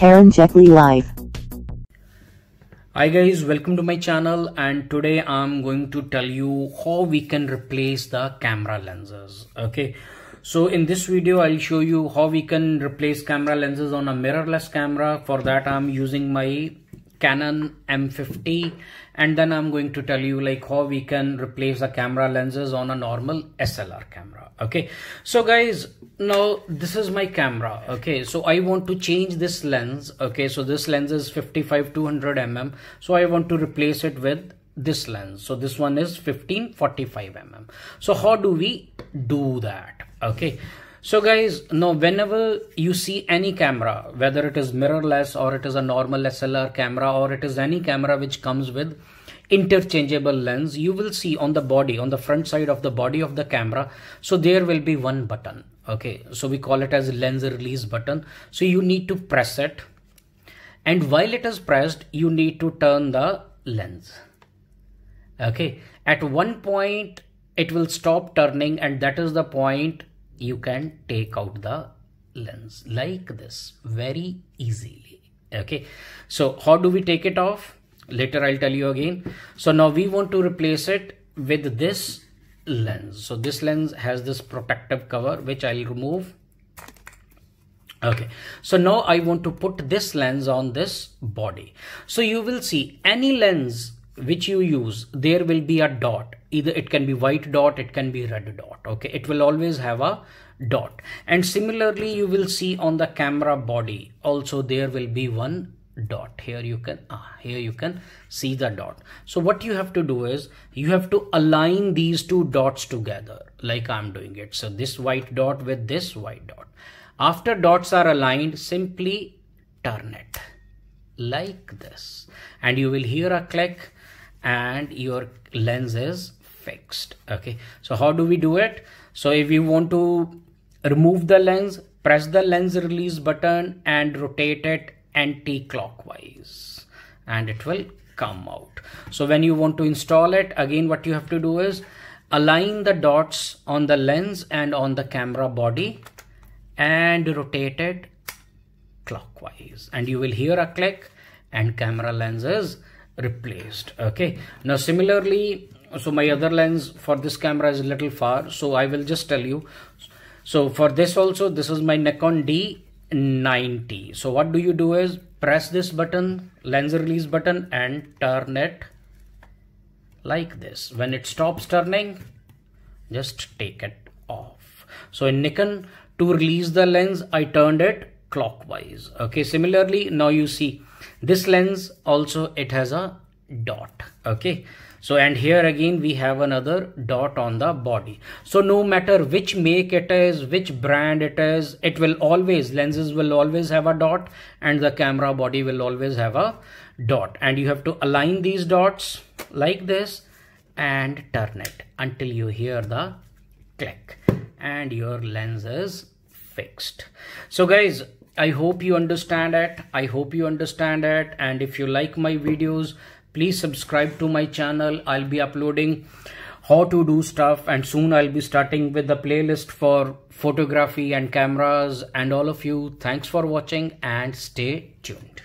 Karen Checkley live. Hi guys, welcome to my channel and today I'm going to tell you how we can replace the camera lenses. Okay, so in this video I'll show you how we can replace camera lenses on a mirrorless camera. For that I'm using my Canon M50 and then I'm going to tell you like how we can replace the camera lenses on a normal SLR camera okay so guys now this is my camera okay so I want to change this lens okay so this lens is 55 200 mm so I want to replace it with this lens so this one is fifteen forty five mm so how do we do that okay so guys, now whenever you see any camera, whether it is mirrorless or it is a normal SLR camera or it is any camera which comes with interchangeable lens, you will see on the body, on the front side of the body of the camera. So there will be one button. Okay, so we call it as lens release button. So you need to press it. And while it is pressed, you need to turn the lens. Okay, at one point it will stop turning and that is the point you can take out the lens like this very easily okay so how do we take it off later i'll tell you again so now we want to replace it with this lens so this lens has this protective cover which i'll remove okay so now i want to put this lens on this body so you will see any lens which you use there will be a dot either it can be white dot it can be red dot okay it will always have a dot and similarly you will see on the camera body also there will be one dot here you can ah, here you can see the dot so what you have to do is you have to align these two dots together like i'm doing it so this white dot with this white dot after dots are aligned simply turn it like this and you will hear a click and your lens is fixed okay so how do we do it so if you want to remove the lens press the lens release button and rotate it anti-clockwise and it will come out so when you want to install it again what you have to do is align the dots on the lens and on the camera body and rotate it clockwise and you will hear a click and camera lens is replaced okay now similarly so my other lens for this camera is a little far so I will just tell you so for this also this is my Nikon D90 so what do you do is press this button lens release button and turn it like this when it stops turning just take it off so in Nikon to release the lens I turned it clockwise okay similarly now you see this lens also it has a dot okay so and here again we have another dot on the body so no matter which make it is which brand it is it will always lenses will always have a dot and the camera body will always have a dot and you have to align these dots like this and turn it until you hear the click and your lens is fixed so guys I hope you understand it. I hope you understand it. And if you like my videos, please subscribe to my channel i'll be uploading how to do stuff and soon i'll be starting with the playlist for photography and cameras and all of you thanks for watching and stay tuned